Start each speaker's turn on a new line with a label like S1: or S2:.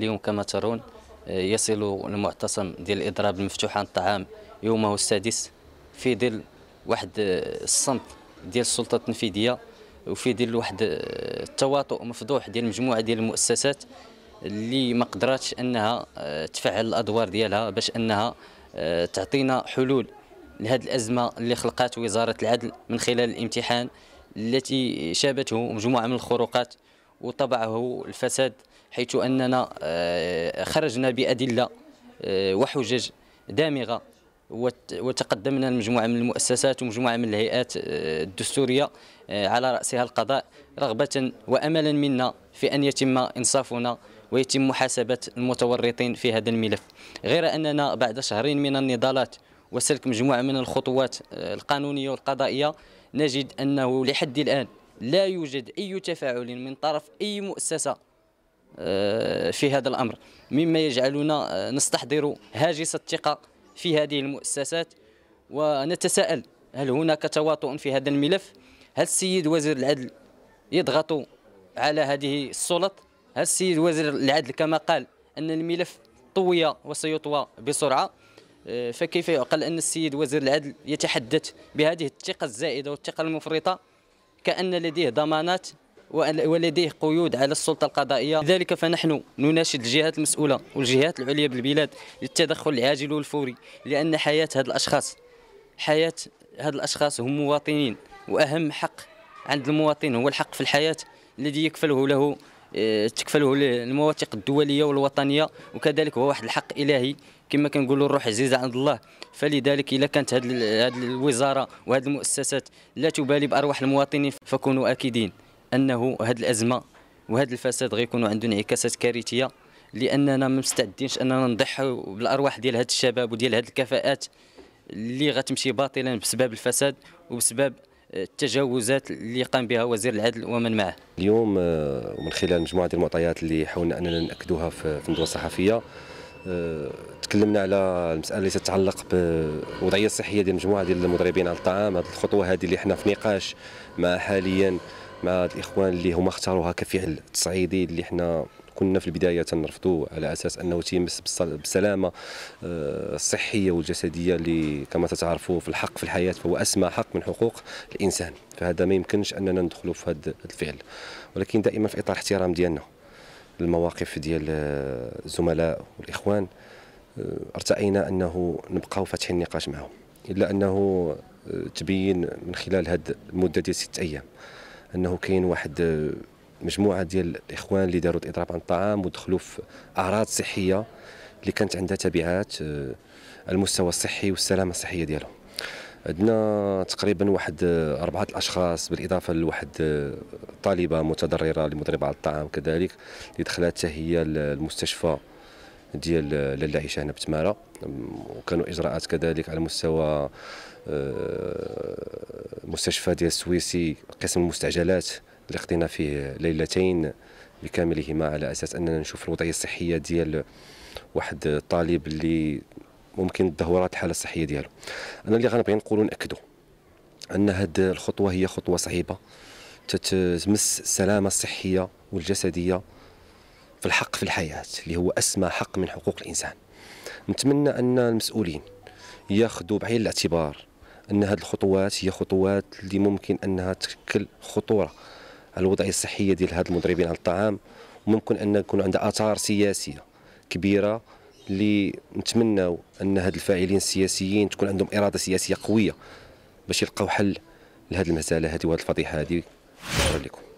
S1: اليوم كما ترون آه، يصل المعتصم ديال الاضراب المفتوح عن الطعام يومه السادس في ظل واحد آه، الصمت ديال السلطه التنفيذيه وفي ظل واحد آه، التواطؤ مفضوح ديال مجموعه ديال المؤسسات اللي ما قدراتش انها تفعل الادوار ديالها باش انها تعطينا حلول لهذه الازمه اللي خلقات وزاره العدل من خلال الامتحان التي شابته مجموعه من الخروقات وطبعه الفساد حيث أننا آه، خرجنا بأدلة آه، وحجج دامغة وتقدمنا لمجموعة من المؤسسات ومجموعة من الهيئات آه، الدستورية على رأسها القضاء رغبة وأملا منا في أن يتم إنصافنا ويتم محاسبة المتورطين في هذا الملف غير أننا بعد شهرين من النضالات وسلك مجموعة من الخطوات القانونية والقضائية نجد أنه لحد الآن لا يوجد أي تفاعل من طرف أي مؤسسة آه، في هذا الأمر مما يجعلنا آه، نستحضر هاجس الثقة في هذه المؤسسات ونتساءل هل هناك تواطؤ في هذا الملف هل السيد وزير العدل يضغط على هذه السلط هل السيد وزير العدل كما قال أن الملف طوي وسيطوى بسرعة آه، فكيف يعقل أن السيد وزير العدل يتحدث بهذه الثقة الزائدة والثقة المفرطة كأن لديه ضمانات ولديه قيود على السلطه القضائيه لذلك فنحن نناشد الجهات المسؤوله والجهات العليا بالبلاد للتدخل العاجل والفوري لان حياه هاد الاشخاص حياه هاد الاشخاص هم مواطنين واهم حق عند المواطن هو الحق في الحياه الذي يكفله له آه، تكفله المواثيق الدوليه والوطنيه وكذلك هو واحد الحق الهي كما كنقولوا الروح عزيزه عند الله فلذلك اذا كانت هذه الوزاره وهذه المؤسسات لا تبالي بارواح المواطنين فكونوا اكيدين انه هذه الازمه وهذا الفساد غيكونوا عنده انعكاسات كارثيه لاننا ما مستعدينش اننا نضحوا بالارواح ديال هاد الشباب وديال هاد الكفاءات اللي غتمشي باطلا بسبب الفساد وبسبب التجاوزات اللي قام بها وزير العدل ومن معه
S2: اليوم آه، ومن خلال مجموعه المعطيات اللي حاولنا اننا ناكدوها في الندوه الصحفيه آه، تكلمنا على المساله اللي تتعلق بالوضعيه الصحيه ديال مجموعه ديال المضربين على الطعام هذه الخطوه هذه اللي حنا في نقاش مع حاليا مع الاخوان اللي هما اختاروها كفعل تصعيدي اللي حنا كنا في البدايه تنرفضوا على اساس انه تيمس بالسلامه الصحيه آه، والجسديه اللي كما تتعرفوا في الحق في الحياه فهو اسمى حق من حقوق الانسان فهذا ما يمكنش اننا ندخلوا في هذا الفعل ولكن دائما في اطار احترام ديالنا المواقف ديال الزملاء آه، والاخوان آه، ارتئينا انه نبقاو فاتحين النقاش معهم الا انه تبين من خلال هذه المده ديال ست ايام انه كاين واحد آه، مجموعه ديال الاخوان اللي داروا الاضراب عن الطعام ودخلوا في اعراض صحيه اللي كانت عندها تبعات آه، المستوى الصحي والسلامه الصحيه ديالهم عندنا تقريبا واحد آه، أربعة الأشخاص بالإضافة لواحد طالبة متضررة لمضربة على الطعام كذلك اللي دخلت هي المستشفى ديال لاله عيشه هنا بتماره وكانوا اجراءات كذلك على مستوى آه، مستشفى ديال السويسي قسم المستعجلات اللي خدينا فيه ليلتين بكاملهما على اساس اننا نشوف الوضعيه الصحيه ديال واحد الطالب اللي ممكن تدهورات الحاله الصحيه ديالو انا اللي غنبغي نقول ناكدوا ان هاد الخطوه هي خطوه صعيبه تتمس السلامه الصحيه والجسديه في الحق في الحياة اللي هو أسمى حق من حقوق الإنسان نتمنى أن المسؤولين ياخذوا بعين الاعتبار أن هذه الخطوات هي خطوات اللي ممكن أنها تشكل خطورة على الوضعية الصحية ديال هاد المضربين على الطعام وممكن أن يكون عندها آثار سياسية كبيرة اللي نتمنى أن هاد الفاعلين السياسيين تكون عندهم إرادة سياسية قوية باش يلقاو حل لهذه المسألة هذه وهذه الفضيحة هذه شكرا لكم